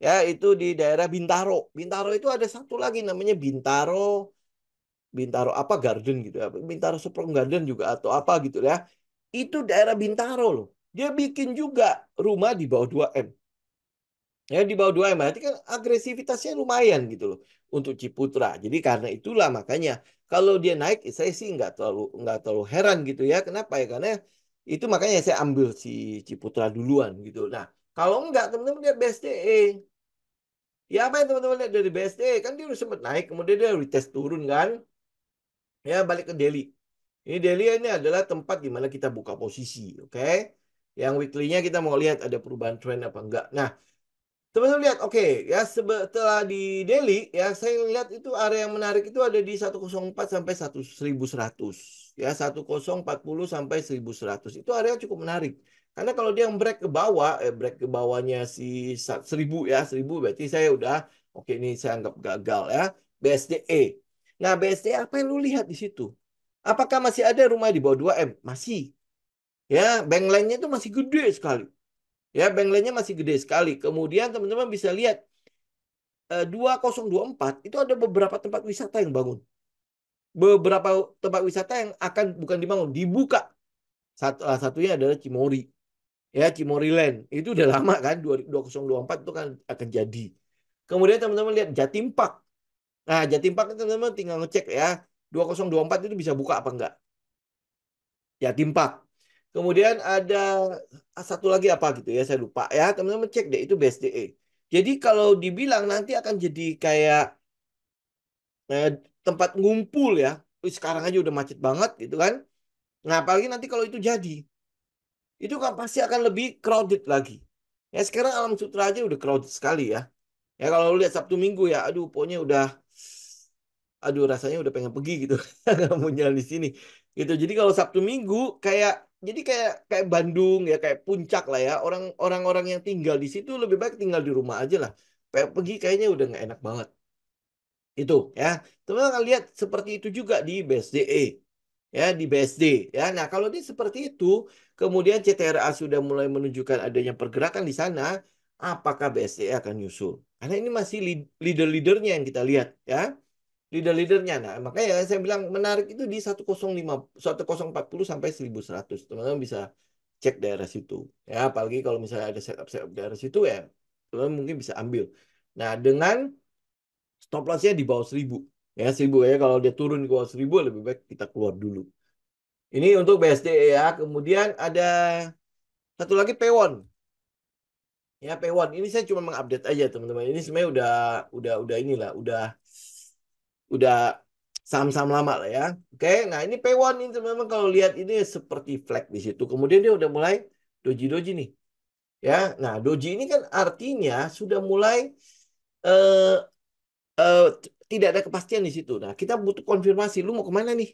Ya, itu di daerah Bintaro. Bintaro itu ada satu lagi namanya Bintaro Bintaro apa Garden gitu ya. Bintaro Supreme Garden juga atau apa gitu ya. Itu daerah Bintaro loh. Dia bikin juga rumah di bawah 2M. Ya di bawah 2M berarti kan agresivitasnya lumayan gitu loh untuk Ciputra. Jadi karena itulah makanya kalau dia naik saya sih nggak terlalu nggak terlalu heran gitu ya. Kenapa ya? Karena itu makanya saya ambil si Ciputra duluan gitu. Nah, kalau enggak teman-teman lihat BSDE. Ya apa yang teman-teman lihat dari BSTE Kan dia udah sempat naik, kemudian dia retest turun kan. Ya balik ke daily. Ini daily ini adalah tempat di mana kita buka posisi, oke? Okay? Yang weekly-nya kita mau lihat ada perubahan trend apa enggak. Nah, teman-teman lihat oke okay, ya setelah di Delhi ya saya lihat itu area yang menarik itu ada di 104 sampai 1100 ya 1040 sampai 1100 itu area cukup menarik karena kalau dia yang break ke bawah eh, break ke bawahnya si 1000 ya 1000 berarti saya udah oke okay, ini saya anggap gagal ya BSDE nah BSDE apa yang lu lihat di situ apakah masih ada rumah di bawah 2M masih ya bank lainnya itu masih gede sekali Ya, bank lainnya masih gede sekali. Kemudian teman-teman bisa lihat 2024 eh, itu ada beberapa tempat wisata yang bangun. Beberapa tempat wisata yang akan bukan dibangun, dibuka. Satu, salah eh, satunya adalah Cimory. Ya, Cimoryland. Land. Itu udah lama kan 2024 itu kan akan jadi. Kemudian teman-teman lihat Jatim Park. Nah, Jatim Park teman-teman tinggal ngecek ya. 2024 itu bisa buka apa enggak? Jatim Park. Kemudian ada ah, satu lagi apa gitu ya, saya lupa ya. Teman-teman cek deh itu BSDE. Jadi kalau dibilang nanti akan jadi kayak eh, tempat ngumpul ya. Sekarang aja udah macet banget gitu kan. Nah, apalagi nanti kalau itu jadi. Itu kan pasti akan lebih crowded lagi. Ya sekarang alam sutra aja udah crowded sekali ya. Ya kalau lu lihat Sabtu Minggu ya, aduh pokoknya udah aduh rasanya udah pengen pergi gitu. Nggak mau jalan di sini. Gitu. Jadi kalau Sabtu Minggu kayak jadi kayak kayak Bandung ya kayak Puncak lah ya orang orang orang yang tinggal di situ lebih baik tinggal di rumah aja lah kayak pergi kayaknya udah nggak enak banget itu ya teman-teman akan lihat seperti itu juga di BSDE ya di BSD ya nah kalau ini seperti itu kemudian CTRA sudah mulai menunjukkan adanya pergerakan di sana apakah BSD e akan nyusul karena ini masih leader-leadernya yang kita lihat ya leader-leadernya. Nah, makanya saya bilang menarik itu di 105 1040 sampai 1100. Teman-teman bisa cek daerah situ. Ya, apalagi kalau misalnya ada setup setup daerah situ ya, teman-teman mungkin bisa ambil. Nah, dengan stop loss-nya di bawah 1000. Ya, 1000 ya kalau dia turun ke bawah 1000 lebih baik kita keluar dulu. Ini untuk BSD ya. Kemudian ada satu lagi Pewon. Ya, Pewon. Ini saya cuma mengupdate aja, teman-teman. Ini sebenarnya udah udah udah inilah, udah udah saham-saham lama lah ya. Oke, nah ini P1 ini memang kalau lihat ini seperti flag di situ. Kemudian dia udah mulai doji-doji nih. Ya, nah doji ini kan artinya sudah mulai eh uh, uh, tidak ada kepastian di situ. Nah, kita butuh konfirmasi lu mau kemana nih?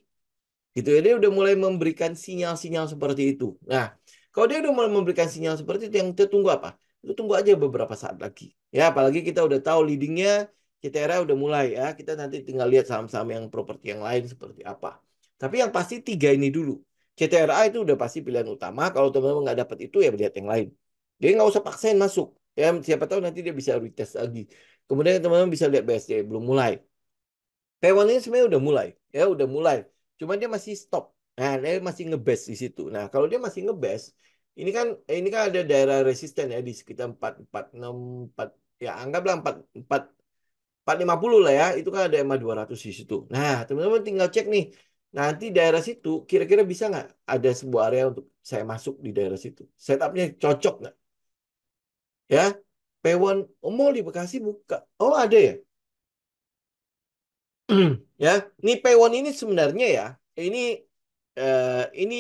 Gitu ya, dia udah mulai memberikan sinyal-sinyal seperti itu. Nah, kalau dia udah mulai memberikan sinyal seperti itu yang kita tunggu apa? Lu tunggu aja beberapa saat lagi. Ya, apalagi kita udah tahu leadingnya CTRA udah mulai ya. Kita nanti tinggal lihat saham-saham yang properti yang lain seperti apa. Tapi yang pasti tiga ini dulu. CTRA itu udah pasti pilihan utama. Kalau teman-teman nggak dapat itu ya lihat yang lain. Jadi nggak usah paksain masuk. Ya siapa tahu nanti dia bisa retest lagi. Kemudian teman-teman bisa lihat BSD belum mulai. P1 ini sebenarnya udah mulai. Ya udah mulai. Cuma dia masih stop. Nah dia masih ngebes di situ. Nah kalau dia masih ngebes, ini kan ini kan ada daerah resisten ya di sekitar 446 4 ya anggaplah 4 4 450 lah ya, itu kan ada MA 200 di situ. Nah, teman-teman tinggal cek nih, nanti daerah situ kira-kira bisa nggak ada sebuah area untuk saya masuk di daerah situ. Setupnya cocok nggak? Ya, P1 Mall di Bekasi buka. Oh ada ya? ya, ini P1 ini sebenarnya ya, ini eh, ini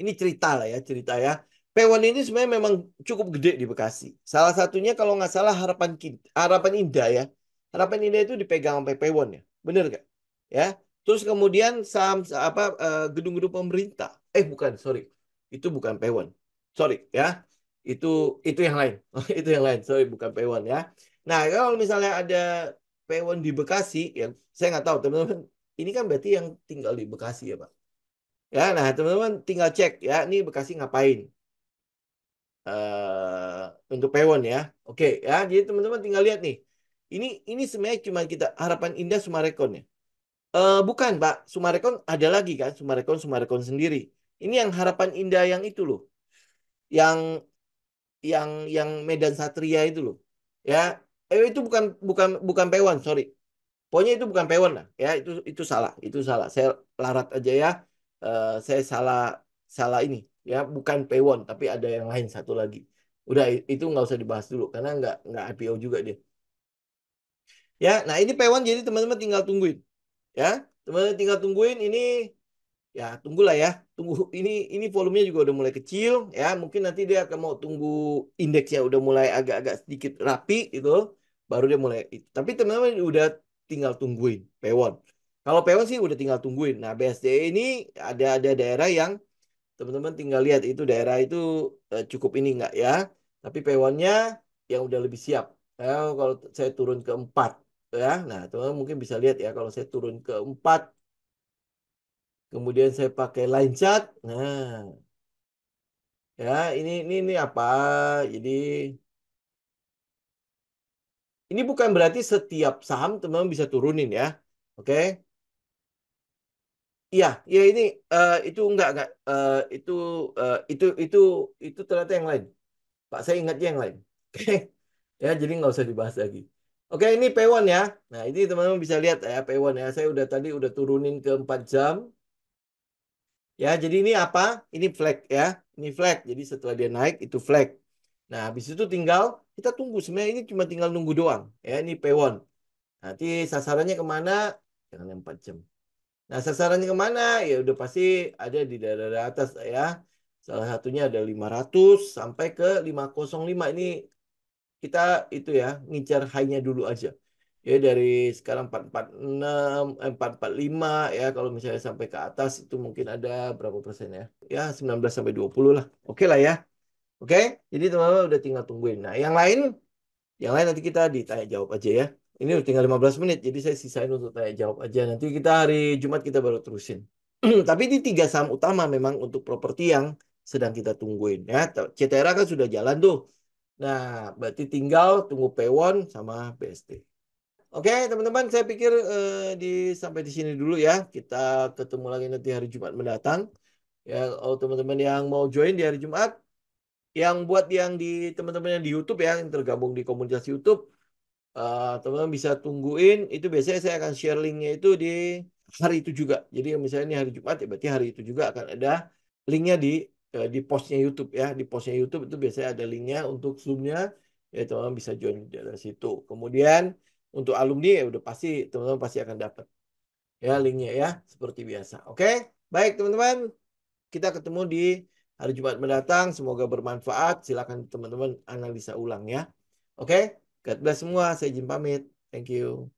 ini cerita lah ya cerita ya. P1 ini sebenarnya memang cukup gede di Bekasi. Salah satunya kalau nggak salah harapan harapan indah ya. Harapan indah itu dipegang sampai P1 ya. Bener nggak? Ya. Terus kemudian saham apa eh, gedung-gedung pemerintah. Eh bukan, sorry. Itu bukan P1. Sorry ya. Itu itu yang lain. itu yang lain. Sorry bukan P1 ya. Nah, kalau misalnya ada P1 di Bekasi ya saya nggak tahu teman-teman ini kan berarti yang tinggal di Bekasi ya Pak. Ya, nah teman-teman tinggal cek ya, ini Bekasi ngapain Eh, untuk Pewon ya. Oke okay, ya, jadi teman-teman tinggal lihat nih. Ini ini sebenarnya cuma kita harapan indah Sumarekon ya. Uh, bukan Pak, Sumarekon ada lagi kan, Sumarekon Sumarekon sendiri. Ini yang harapan indah yang itu loh. Yang yang yang Medan Satria itu loh. Ya, eh itu bukan bukan bukan Pewon, sorry. Pokoknya itu bukan Pewon lah, ya itu itu salah, itu salah. Saya larat aja ya. Uh, saya salah salah ini ya bukan pewon tapi ada yang lain satu lagi udah itu nggak usah dibahas dulu karena nggak nggak IPO juga dia ya nah ini pewon jadi teman-teman tinggal tungguin ya teman-teman tinggal tungguin ini ya tunggulah ya tunggu ini ini volumenya juga udah mulai kecil ya mungkin nanti dia akan mau tunggu indeksnya udah mulai agak-agak sedikit rapi itu baru dia mulai tapi teman-teman udah tinggal tungguin Pewon kalau Pewon sih udah tinggal tungguin nah BSD ini ada ada daerah yang teman-teman tinggal lihat itu daerah itu eh, cukup ini enggak ya. Tapi pewannya yang udah lebih siap. Ya, kalau saya turun ke empat ya, nah teman-teman mungkin bisa lihat ya kalau saya turun ke empat, kemudian saya pakai line chart. Nah, ya ini ini ini apa? Jadi ini bukan berarti setiap saham teman-teman bisa turunin ya, oke? Okay? Iya, ya ini uh, itu enggak enggak uh, itu uh, itu itu itu ternyata yang lain. Pak saya ingatnya yang lain. Oke. Okay. ya, jadi nggak usah dibahas lagi. Oke, okay, ini P1 ya. Nah, ini teman-teman bisa lihat ya P1 ya. Saya udah tadi udah turunin ke 4 jam. Ya, jadi ini apa? Ini flag ya. Ini flag. Jadi setelah dia naik itu flag. Nah, habis itu tinggal kita tunggu. Sebenarnya ini cuma tinggal nunggu doang. Ya, ini P1. Nanti sasarannya kemana? Jangan 4 jam. Nah, sasarannya kemana? Ya udah pasti ada di daerah-daerah atas ya. Salah satunya ada 500 sampai ke 505. Ini kita itu ya, ngincar high-nya dulu aja. Ya dari sekarang 446, eh, 445 ya kalau misalnya sampai ke atas itu mungkin ada berapa persen ya? Ya 19 sampai 20 lah. Oke okay lah ya. Oke, okay? jadi teman-teman udah tinggal tungguin. Nah, yang lain yang lain nanti kita ditanya jawab aja ya ini udah tinggal 15 menit, jadi saya sisain untuk tanya jawab aja. Nanti kita hari Jumat kita baru terusin. Tapi di tiga saham utama memang untuk properti yang sedang kita tungguin ya. Cetera kan sudah jalan tuh. Nah, berarti tinggal tunggu Pewon sama BST. Oke, teman-teman, saya pikir eh, di sampai di sini dulu ya. Kita ketemu lagi nanti hari Jumat mendatang. Ya, oh teman-teman yang mau join di hari Jumat, yang buat yang di teman-teman yang di YouTube ya, yang tergabung di komunitas YouTube, Eh, teman-teman uh, bisa tungguin itu biasanya saya akan share linknya itu di hari itu juga jadi misalnya ini hari Jumat ya berarti hari itu juga akan ada linknya di uh, di postnya YouTube ya di postnya YouTube itu biasanya ada linknya untuk zoomnya ya teman-teman bisa join di dari situ kemudian untuk alumni ya udah pasti teman-teman pasti akan dapat ya linknya ya seperti biasa oke baik teman-teman kita ketemu di hari Jumat mendatang semoga bermanfaat silakan teman-teman analisa ulang ya oke okay? God bless semua. Saya izin pamit. Thank you.